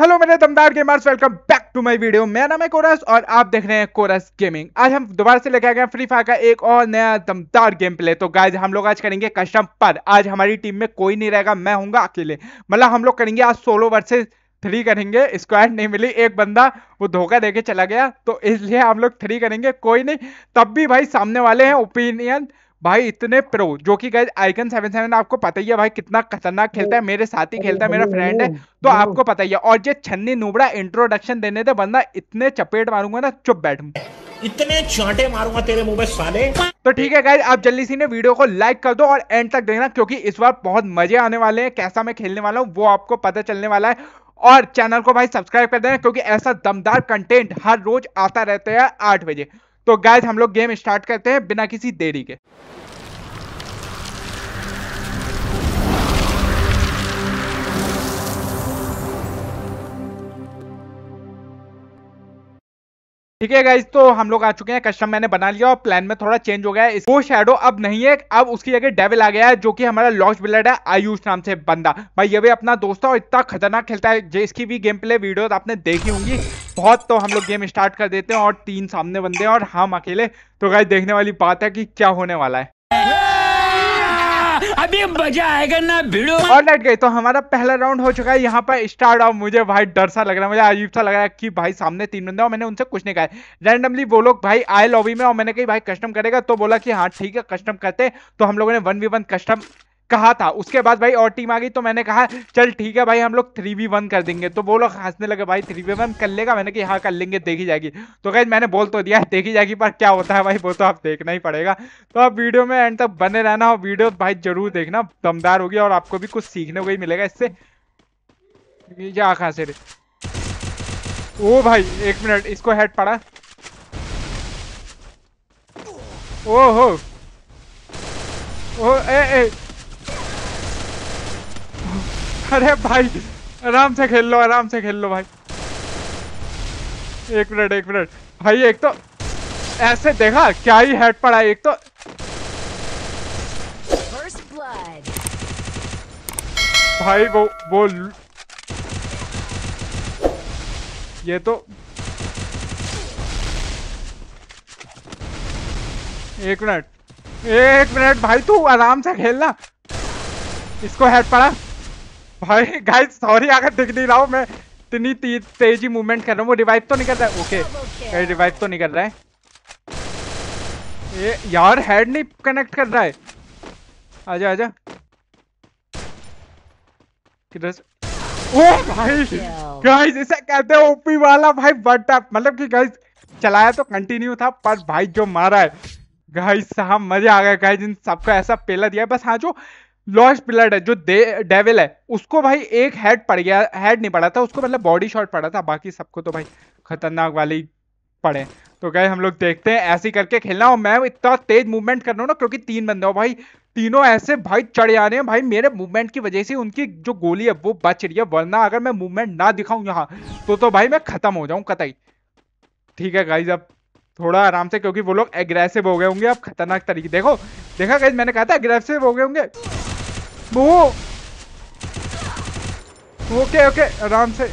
hello मेरे दमदार gamers welcome back to my video मेरा नाम है कोरस और आप देख रहे हैं कोरस गेमिंग आज हम दोबारा से लेके आ गए फ्री फायर का एक और नया दमदार गेम प्ले तो गाइज हम लोग आज करेंगे कस्टम पर आज हमारी टीम में कोई नहीं रहेगा मैं हूंगा अकेले मतलब हम लोग करेंगे आज सोलो वर्सेज थ्री करेंगे स्क्वाड नहीं मिली एक बंदा वो धोखा देके चला गया तो इसलिए हम लोग थ्री करेंगे कोई नहीं तब भी भाई सामने वाले हैं ओपिनियन भाई इतने प्रो जो कि गाइज आइकन सेवन सेवन आपको पता ही है भाई कितना खतरनाक खेलता है मेरे साथ ही खेलता है मेरा फ्रेंड है तो आपको पता ही है और ये छन्नी नुबड़ा इंट्रोडक्शन देने थे बंदा इतने चपेट मारूंगा ना चुप बैठ इतने चांटे मारूंगा तेरे मुंह में साले तो ठीक है गाइज आप जल्दी सी ने वीडियो को लाइक कर दो और एंड तक देखना क्योंकि इस बार बहुत मजे आने वाले हैं कैसा मैं खेलने वाला हूँ वो आपको पता चलने वाला है और चैनल को भाई सब्सक्राइब कर देना क्योंकि ऐसा दमदार कंटेंट हर रोज आता रहता है आठ बजे तो गाइज हम लोग गेम स्टार्ट करते हैं बिना किसी देरी के ठीक है गाइज तो हम लोग आ चुके हैं कस्टम मैंने बना लिया और प्लान में थोड़ा चेंज हो गया है वो शेडो अब नहीं है अब उसकी जगह डेविल आ गया है जो कि हमारा लॉस्ट बिल्डर है आयुष नाम से बंदा भाई ये भी अपना दोस्त है और इतना खतरनाक खेलता है जिसकी भी गेम प्ले वीडियो आपने देखी होंगी बहुत तो हम लोग गेम स्टार्ट कर देते हैं और तीन सामने बंदे और हम अकेले तो गाइस देखने वाली बात है कि क्या होने वाला है अभी मजा आएगा ना भिड़ो और लट गई तो हमारा पहला राउंड हो चुका है यहाँ पर स्टार्ट और मुझे भाई डर सा लग रहा है मुझे अजीब सा लग रहा है कि भाई सामने तीन बंदे और मैंने उनसे कुछ नहीं कहा रैंडमली वो लोग भाई आए लॉबी में और मैंने कही भाई कस्टम करेगा तो बोला कि हाँ ठीक है कस्टम करते तो हम लोगों ने वन वी वन कस्टम कहा था उसके बाद भाई और टीम आ गई तो मैंने कहा चल ठीक है भाई हम लोग थ्री वी वन कर देंगे तो वो लोग हंसने लगे भाई थ्री वी वन कर लेगा मैंने कि हाँ कर लेंगे देखी जाएगी तो कहीं मैंने बोल तो दिया देखी जाएगी पर क्या होता है भाई वो तो आप देखना ही पड़ेगा तो आप वीडियो में एंड तक बने रहना और वीडियो भाई जरूर देखना दमदार होगी और आपको भी कुछ सीखने को ही मिलेगा इससे जा से ओ भाई एक मिनट इसको हेड पड़ा हो ओ ए, ए अरे भाई आराम से खेल लो आराम से खेल लो भाई एक मिनट एक मिनट भाई एक तो ऐसे देखा क्या ही हेड पड़ा एक तो भाई वो वो ये तो एक मिनट एक मिनट भाई तू आराम से खेलना इसको हेड पड़ा भाई गाइस सॉरी अगर दिख नहीं रहा हूँ मैं इतनी तेजी मूवमेंट कर रहा हूँ वो रिवाइव तो नहीं कर रहा है ओके कहीं रिवाइव तो नहीं कर रहा है ये यार हेड नहीं कनेक्ट कर रहा है आजा आजा किधर से ओ भाई गाइस इसे कहते हैं ओपी वाला भाई बट uh, मतलब कि गाइस चलाया तो कंटिन्यू था पर भाई जो मारा है गाइस साहब मजा आ गया गाइस इन सबको ऐसा पेला दिया है बस हाँ जो लॉस्ट ब्लड है जो डेविल है उसको भाई एक हेड पड़ गया हेड नहीं पड़ा था उसको मतलब बॉडी शॉट पड़ा था बाकी सबको तो भाई खतरनाक वाली पड़े तो गए हम लोग देखते हैं ऐसे करके खेलना हो मैं इतना तेज मूवमेंट कर रहा हूँ ना क्योंकि तीन बंदे हो भाई तीनों ऐसे भाई चढ़ जा रहे हैं भाई मेरे मूवमेंट की वजह से उनकी जो गोली है वो बच रही है वरना अगर मैं मूवमेंट ना दिखाऊं यहाँ तो तो भाई मैं खत्म हो जाऊं कतई ठीक है गाइज अब थोड़ा आराम से क्योंकि वो लोग एग्रेसिव हो गए होंगे अब खतरनाक तरीके देखो देखा गाइज मैंने कहा था एग्रेसिव हो गए होंगे वो ओके ओके आराम से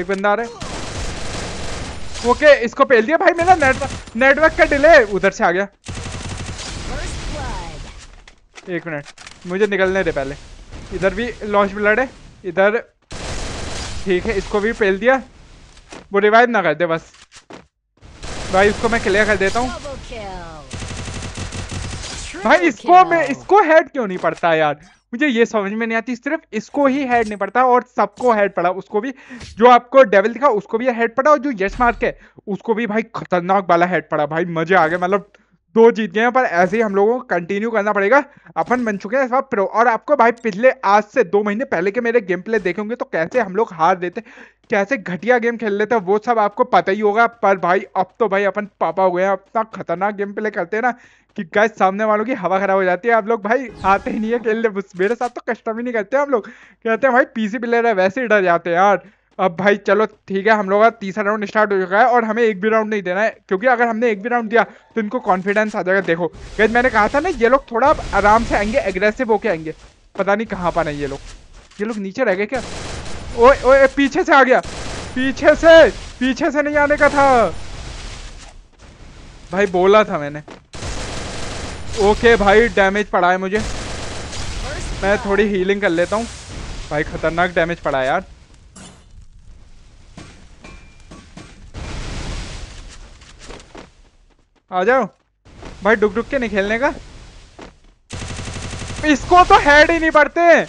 एक बंदा आ रहा है ओके इसको पेल दिया भाई मेरा नेटवर्क नेटवर्क का डिले उधर से आ गया एक मिनट मुझे निकलने दे पहले इधर भी लॉन्च ब्लड है इधर ठीक है इसको भी पेल दिया वो रिवाइव ना कर दे बस भाई उसको मैं क्लियर कर देता हूँ भाई इसको मैं इसको हेड क्यों नहीं पड़ता यार मुझे ये समझ में नहीं आती सिर्फ इसको ही हेड नहीं पड़ता और सबको हेड पड़ा उसको भी जो आपको डेविल दिखा उसको भी हेड पड़ा और जो यश मार्क है उसको भी भाई खतरनाक वाला हेड पड़ा भाई मजे आ गए मतलब दो जीत गए हैं पर ऐसे ही हम लोगों को कंटिन्यू करना पड़ेगा अपन बन चुके हैं सब प्रो और आपको भाई पिछले आज से दो महीने पहले के मेरे गेम प्ले देखेंगे तो कैसे हम लोग हार देते कैसे घटिया गेम खेल लेते हैं वो सब आपको पता ही होगा पर भाई अब तो भाई अपन पापा हो गए हैं अपना खतरनाक गेम प्ले करते हैं ना कि गैस सामने वालों की हवा खराब हो जाती है आप लोग भाई आते ही नहीं है खेलने मेरे साथ तो कस्टम ही नहीं करते हम लोग कहते हैं भाई पीसी प्लेयर है वैसे ही डर जाते हैं यार अब भाई चलो ठीक है हम लोग का तीसरा राउंड स्टार्ट हो चुका है और हमें एक भी राउंड नहीं देना है क्योंकि अगर हमने एक भी राउंड दिया तो इनको कॉन्फिडेंस आ जाएगा देखो गैस मैंने कहा था ना ये लोग थोड़ा आराम से आएंगे एग्रेसिव होके आएंगे पता नहीं कहाँ पाना ये लोग ये लोग नीचे रह गए क्या ओए ओए पीछे से आ गया पीछे से पीछे से नहीं आने का था भाई बोला था मैंने ओके भाई डैमेज पड़ा है मुझे मैं थोड़ी हीलिंग कर लेता हूँ भाई खतरनाक डैमेज पड़ा है यार आ जाओ भाई डुक डुक के नहीं खेलने का इसको तो हेड ही नहीं पड़ते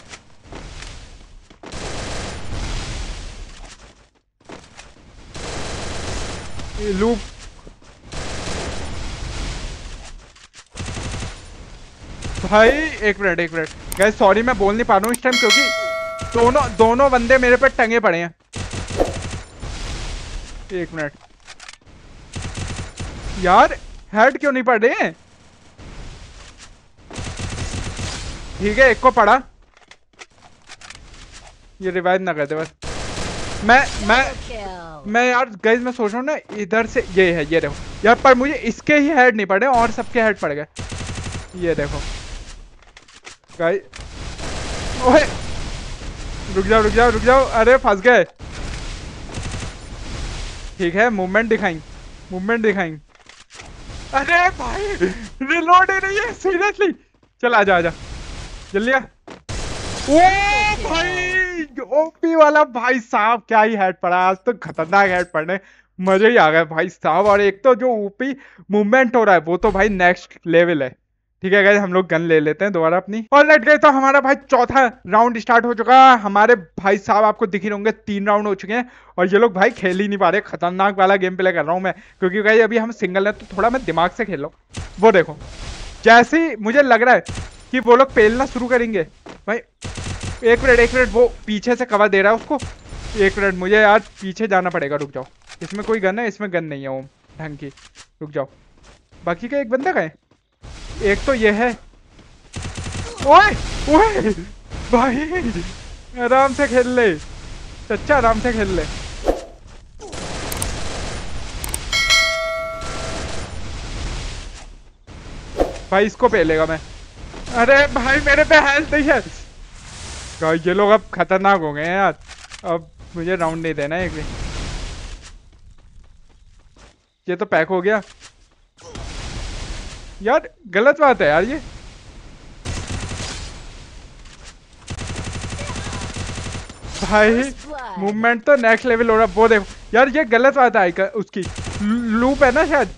लूप भाई एक मिनट एक मिनट गैस सॉरी मैं बोल नहीं पा रहा हूं इस टाइम क्योंकि दोनों दोनों बंदे मेरे पे टंगे पड़े हैं एक मिनट यार हेड क्यों नहीं पड़े ठीक है एक को पड़ा ये रिवाइव ना कर दे बस मैं मैं मैं यार गैस मैं सोच रहा हूँ ना इधर से ये है ये देखो यार पर मुझे इसके ही हेड नहीं पड़े और सबके हेड पड़ गए ये देखो गाइस ओए रुक जाओ रुक जाओ रुक जाओ अरे फंस गए ठीक है मूवमेंट दिखाई मूवमेंट दिखाई अरे भाई रिलोड ही नहीं है सीरियसली चल आ जा जल्दी आ ओ भाई ओपी वाला भाई साहब क्या ही हेड पड़ा आज तो खतरनाक हेड पड़ने मजे ही आ गए भाई साहब और एक तो जो ओपी मूवमेंट हो रहा है वो तो भाई नेक्स्ट लेवल है ठीक है गाइस हम लोग गन ले लेते हैं दोबारा अपनी और लट गए तो हमारा भाई चौथा राउंड स्टार्ट हो चुका है हमारे भाई साहब आपको दिख रहे होंगे तीन राउंड हो चुके हैं और ये लोग भाई खेल ही नहीं पा रहे खतरनाक वाला गेम प्ले कर रहा हूँ मैं क्योंकि गाइज अभी हम सिंगल है तो थोड़ा मैं दिमाग से खेल रहा हूँ वो देखो जैसे ही मुझे लग रहा है कि वो लोग पेलना शुरू करेंगे भाई एक मिनट एक मिनट वो पीछे से कवर दे रहा है उसको एक मिनट मुझे यार पीछे जाना पड़ेगा रुक जाओ इसमें कोई गन है इसमें गन नहीं है वो ढंग की रुक जाओ बाकी का एक बंदा का है एक तो ये है ओए ओए भाई आराम से खेल ले चच्चा आराम से खेल ले भाई इसको पहलेगा मैं अरे भाई मेरे पे हेल्थ नहीं है भाई ये लोग अब खतरनाक हो गए हैं यार अब मुझे राउंड नहीं देना एक भी ये तो पैक हो गया यार गलत बात है यार ये भाई मूवमेंट तो नेक्स्ट लेवल हो रहा वो देखो यार ये गलत बात है उसकी लूप है ना शायद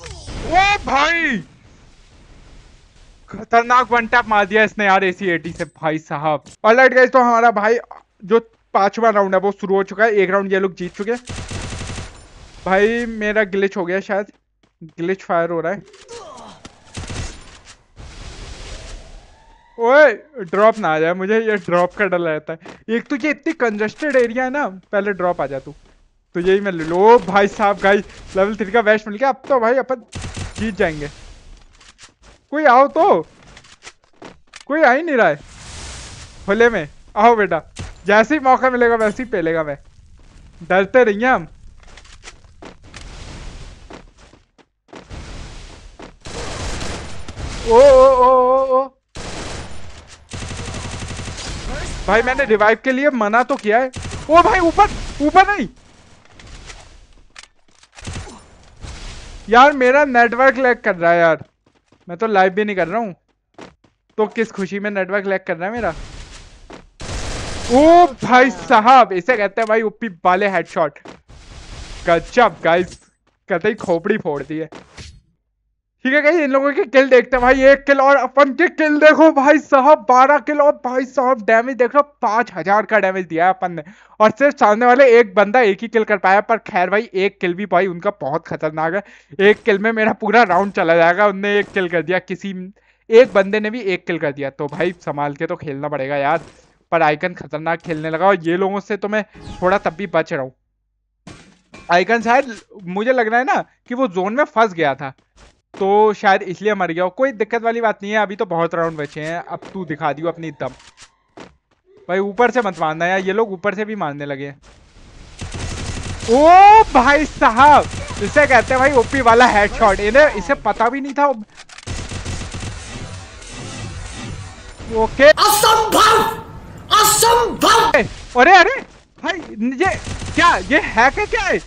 ओ भाई खतरनाक वन टैप मार दिया इसने यार एसी एटी से भाई साहब अलर्ट गए तो हमारा भाई जो पांचवा राउंड है वो शुरू हो चुका है एक राउंड ये लोग जीत चुके भाई मेरा ग्लिच हो गया शायद ग्लिच फायर हो रहा है ओए ड्रॉप ना आ जाए मुझे ये ड्रॉप का डर रहता है एक तो ये इतनी कंजस्टेड एरिया है ना पहले ड्रॉप आ जा तू तो यही मैं ले लो भाई साहब भाई लेवल थ्री का वेस्ट मिल गया अब तो भाई अपन जीत जाएंगे कोई आओ तो कोई आ ही नहीं रहा है खुले में आओ बेटा जैसे ही मौका मिलेगा वैसे ही पेलेगा मैं डरते रहिए हम ओ ओ ओ ओ ओ भाई मैंने रिवाइव के लिए मना तो किया है ओ भाई ऊपर ऊपर नहीं यार मेरा नेटवर्क लैग कर रहा है यार मैं तो लाइव भी नहीं कर रहा हूँ तो किस खुशी में नेटवर्क लैग कर रहा है मेरा ओ भाई साहब इसे कहते हैं भाई ओपी बाले हेडशॉट गजब गाइस कतई खोपड़ी फोड़ दी है ठीक है कहीं इन लोगों के किल देखते हैं भाई एक किल और अपन के किल देखो भाई साहब बारह किल और भाई साहब डैमेज देख लो पांच हजार का डैमेज दिया है अपन ने और सिर्फ सामने वाले एक बंदा एक ही किल कर पाया पर खैर भाई एक किल भी भाई उनका बहुत खतरनाक है एक किल में मेरा पूरा राउंड चला जाएगा उनने एक किल कर दिया किसी एक बंदे ने भी एक किल कर दिया तो भाई संभाल के तो खेलना पड़ेगा यार पर आइकन खतरनाक खेलने लगा और ये लोगों से तो मैं थोड़ा तब भी बच रहा हूँ आइकन शायद मुझे लग रहा है ना कि वो जोन में फंस गया था तो शायद इसलिए मर गया कोई दिक्कत वाली बात नहीं है अभी तो बहुत राउंड बचे हैं अब तू दिखा दियो अपनी दम भाई ऊपर से मत मारना यार ये लोग ऊपर से भी मारने लगे ओ भाई साहब इसे कहते हैं भाई ओपी वाला हेडशॉट इन्हें इसे पता भी नहीं था ओके असंभव असंभव अरे अरे भाई ये क्या ये है क्या है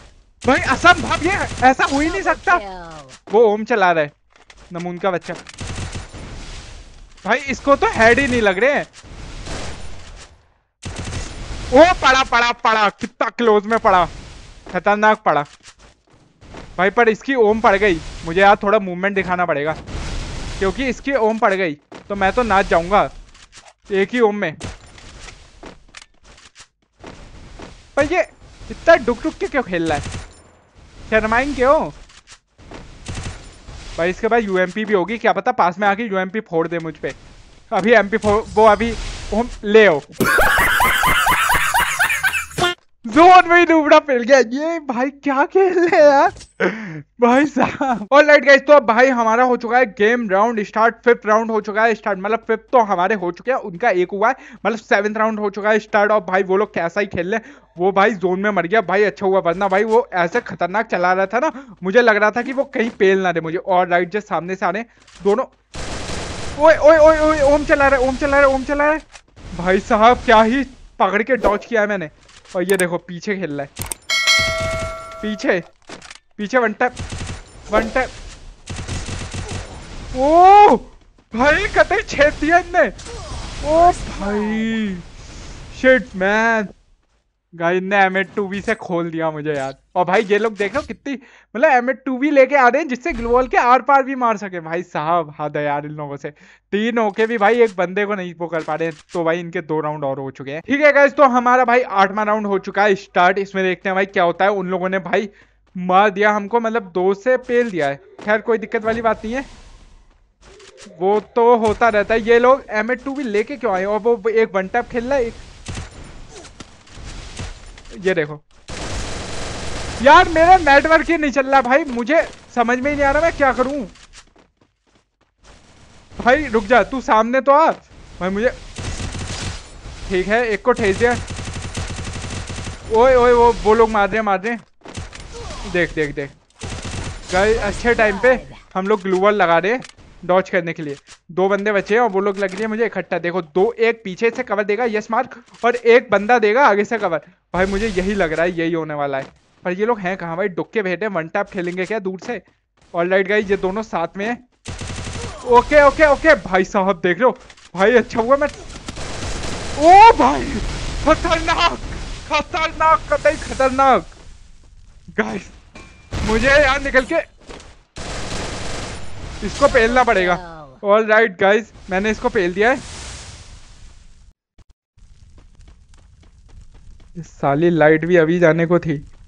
भाई असंभव ये ऐसा हो ही नहीं सकता वो ओम चला रहा है नमून का बच्चा भाई इसको तो हेड ही नहीं लग रहे ओ पड़ा पड़ा पड़ा कितना क्लोज में पड़ा खतरनाक पड़ा भाई पर इसकी ओम पड़ गई मुझे यार थोड़ा मूवमेंट दिखाना पड़ेगा क्योंकि इसकी ओम पड़ गई तो मैं तो नाच जाऊंगा एक ही ओम में पर ये इतना डुक डुक के क्यों खेल रहा है शर्माएंगे क्यों भाई इसके बाद यूएमपी भी होगी क्या पता पास में आके यूएमपी फोड़ दे मुझ पर अभी एम पी वो अभी ले जोन में ही डूबना मिल गया ये भाई क्या खेल रहे यार भाई साहब और लाइट गाइस तो अब भाई हमारा हो चुका है game round start fifth round हो चुका है स्टार्ट मतलब फिफ्थ तो हमारे हो चुके हैं उनका एक हुआ है मतलब सेवन्थ राउंड हो चुका है स्टार्ट और भाई वो लोग कैसा ही खेल रहे वो भाई जोन में मर गया भाई अच्छा हुआ वरना भाई वो ऐसे खतरनाक चला रहा था ना मुझे लग रहा था कि वो कहीं पेल ना दे मुझे और लाइट जैसे सामने से आने दोनों ओए ओए ओए ओम चला रहे ओम चला रहे ओम चला रहे भाई साहब क्या ही पकड़ के डॉच किया है मैंने और ये देखो पीछे खेल रहा है पीछे पीछे वन टैप वन टैप ओ भाई कतई छेद दिया इनने ओ भाई शिट मैन गाइस ने एम एड टू बी से खोल दिया मुझे यार और भाई ये लोग देख लो कितनी मतलब एम एड टू बी लेके आ रहे हैं जिससे ग्लोबल के आर पार भी मार सके भाई साहब हद हाँ है यार इन लोगों से तीन होके भी भाई एक बंदे को नहीं वो कर पा रहे तो भाई इनके दो राउंड और हो चुके हैं ठीक है गाइस तो हमारा भाई आठवां राउंड हो चुका है स्टार्ट इसमें देखते हैं भाई क्या होता है उन लोगों ने भाई मार दिया हमको मतलब दो से पेल दिया है खैर कोई दिक्कत वाली बात नहीं है वो तो होता रहता है ये लोग एम एड टू भी लेके क्यों आए और वो एक वन टैप खेल रहा है ये देखो यार मेरा नेटवर्क ही नहीं चल रहा भाई मुझे समझ में ही नहीं आ रहा मैं क्या करूं भाई रुक जा तू सामने तो आ भाई मुझे ठीक है एक को ठेस दिया ओए ओए वो वो लोग मार रहे मार रहे देख देख देख गए अच्छे टाइम पे हम लोग ग्लूवर लगा रहे डॉच करने के लिए दो बंदे बचे हैं और वो लोग लग रही है मुझे इकट्ठा देखो दो एक पीछे से कवर देगा यस मार्क और एक बंदा देगा आगे से कवर भाई मुझे यही लग रहा है यही होने वाला है पर ये लोग हैं कहाँ भाई डुक्के बैठे वन टैप खेलेंगे क्या दूर से और लाइट गई ये दोनों साथ में है ओके ओके ओके भाई साहब देख लो भाई अच्छा हुआ मैं ओ भाई खतरनाक खतरनाक कतई खतरनाक गाइस मुझे यार निकल के इसको पहलना पड़ेगा ऑल राइट गाइज मैंने इसको पहल दिया है साली लाइट भी अभी जाने को थी